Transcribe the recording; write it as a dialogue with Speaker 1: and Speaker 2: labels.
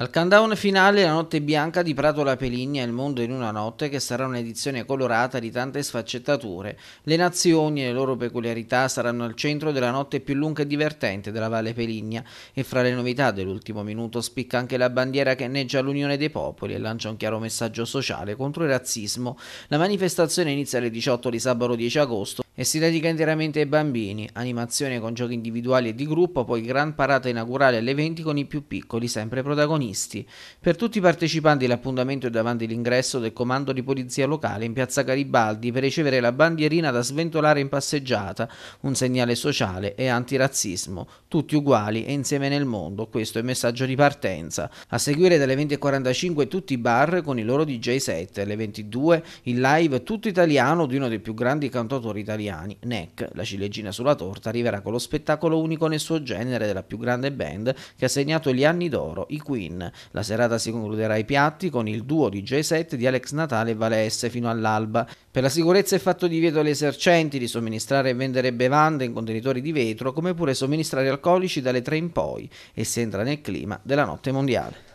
Speaker 1: Al countdown finale La notte bianca di Prato La Peligna e Il mondo in una notte che sarà un'edizione colorata di tante sfaccettature. Le nazioni e le loro peculiarità saranno al centro della notte più lunga e divertente della Valle Peligna e fra le novità dell'ultimo minuto spicca anche la bandiera che neggia l'unione dei popoli e lancia un chiaro messaggio sociale contro il razzismo. La manifestazione inizia alle 18 di sabato 10 agosto e si dedica interamente ai bambini, animazione con giochi individuali e di gruppo, poi gran parata inaugurale alle 20 con i più piccoli sempre protagonisti. Per tutti i partecipanti l'appuntamento è davanti all'ingresso del comando di polizia locale in piazza Garibaldi per ricevere la bandierina da sventolare in passeggiata, un segnale sociale e antirazzismo, tutti uguali e insieme nel mondo, questo è il messaggio di partenza. A seguire dalle 20.45 tutti i bar con i loro DJ set, alle 22 il live tutto italiano di uno dei più grandi cantautori italiani italiani, Neck, la ciliegina sulla torta, arriverà con lo spettacolo unico nel suo genere della più grande band che ha segnato gli anni d'oro, i Queen. La serata si concluderà ai piatti con il duo di J7 di Alex Natale e Vale S fino all'alba. Per la sicurezza è fatto divieto agli esercenti di somministrare e vendere bevande in contenitori di vetro, come pure somministrare alcolici dalle 3 in poi, e si entra nel clima della notte mondiale.